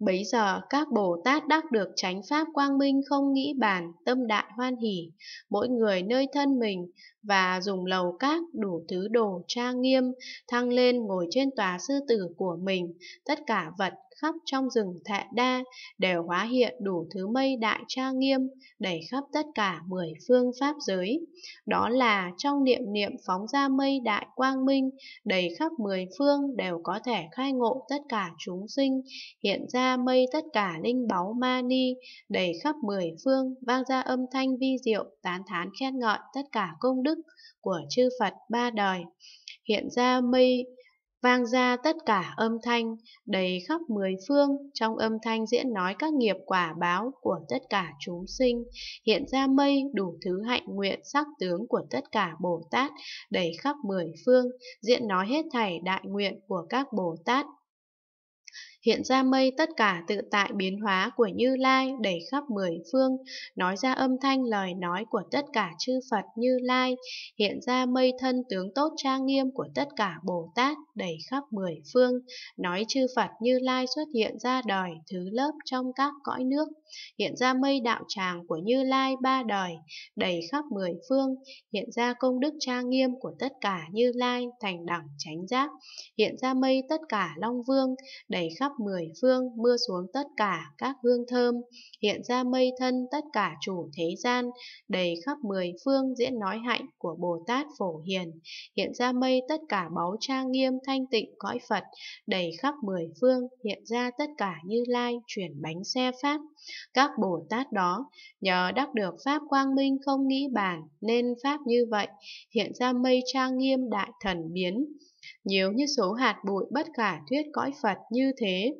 Bấy giờ các Bồ Tát đắc được chánh pháp quang minh không nghĩ bàn, tâm đại hoan hỷ, mỗi người nơi thân mình và dùng lầu các đủ thứ đồ trang nghiêm, thăng lên ngồi trên tòa sư tử của mình, tất cả vật khắp trong rừng thệ đa đều hóa hiện đủ thứ mây đại trang nghiêm, đầy khắp tất cả mười phương pháp giới. Đó là trong niệm niệm phóng ra mây đại quang minh, đầy khắp mười phương đều có thể khai ngộ tất cả chúng sinh, hiện ra na mây tất cả linh báu ma ni, đầy khắp mười phương, vang ra âm thanh vi diệu, tán thán khen ngợi tất cả công đức của chư Phật ba đời. Hiện ra mây vang ra tất cả âm thanh, đầy khắp mười phương, trong âm thanh diễn nói các nghiệp quả báo của tất cả chúng sinh, hiện ra mây đủ thứ hạnh nguyện sắc tướng của tất cả Bồ Tát, đầy khắp mười phương, diễn nói hết thảy đại nguyện của các Bồ Tát hiện ra mây tất cả tự tại biến hóa của Như Lai đầy khắp mười phương, nói ra âm thanh lời nói của tất cả chư Phật Như Lai, hiện ra mây thân tướng tốt trang nghiêm của tất cả Bồ Tát đầy khắp mười phương, nói chư Phật Như Lai xuất hiện ra đời thứ lớp trong các cõi nước, hiện ra mây đạo tràng của Như Lai ba đời đầy khắp mười phương, hiện ra công đức trang nghiêm của tất cả Như Lai thành đẳng chánh giác, hiện ra mây tất cả Long Vương đầy khắp mười phương mưa xuống tất cả các hương thơm, hiện ra mây thân tất cả chủ thế gian, đầy khắp mười phương diễn nói hạnh của Bồ Tát Phổ Hiền, hiện ra mây tất cả báu trang nghiêm thanh tịnh cõi Phật, đầy khắp mười phương hiện ra tất cả như lai chuyển bánh xe Pháp. Các Bồ Tát đó, nhờ đắc được Pháp quang minh không nghĩ bàn, nên Pháp như vậy, hiện ra mây trang nghiêm đại thần biến, nhiều như số hạt bụi bất khả thuyết cõi Phật như thế.